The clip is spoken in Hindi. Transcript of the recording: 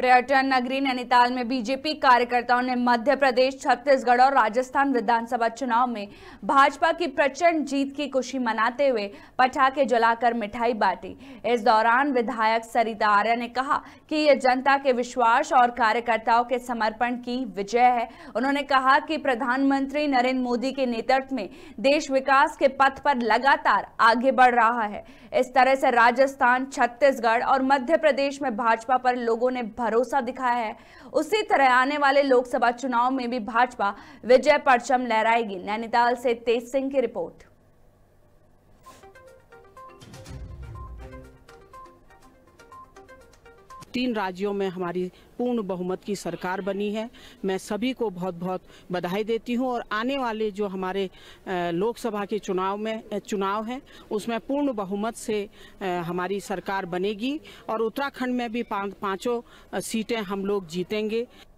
पर्यटन नगरी नैनीताल में बीजेपी कार्यकर्ताओं ने मध्य प्रदेश छत्तीसगढ़ और राजस्थान विधानसभा चुनाव में भाजपा की प्रचंड जीत की खुशी मनाते हुए पटाखे जलाकर मिठाई बांटी इस दौरान विधायक सरिता आर्य ने कहा कि यह जनता के विश्वास और कार्यकर्ताओं के समर्पण की विजय है उन्होंने कहा कि प्रधानमंत्री नरेंद्र मोदी के नेतृत्व में देश विकास के पथ पर लगातार आगे बढ़ रहा है इस तरह से राजस्थान छत्तीसगढ़ और मध्य प्रदेश में भाजपा पर लोगों ने भर भरोसा दिखाया है उसी तरह आने वाले लोकसभा चुनाव में भी भाजपा विजय परचम लहराएगी नैनीताल से तेज सिंह की रिपोर्ट तीन राज्यों में हमारी पूर्ण बहुमत की सरकार बनी है मैं सभी को बहुत बहुत बधाई देती हूं और आने वाले जो हमारे लोकसभा के चुनाव में चुनाव हैं उसमें पूर्ण बहुमत से हमारी सरकार बनेगी और उत्तराखंड में भी पाँचों सीटें हम लोग जीतेंगे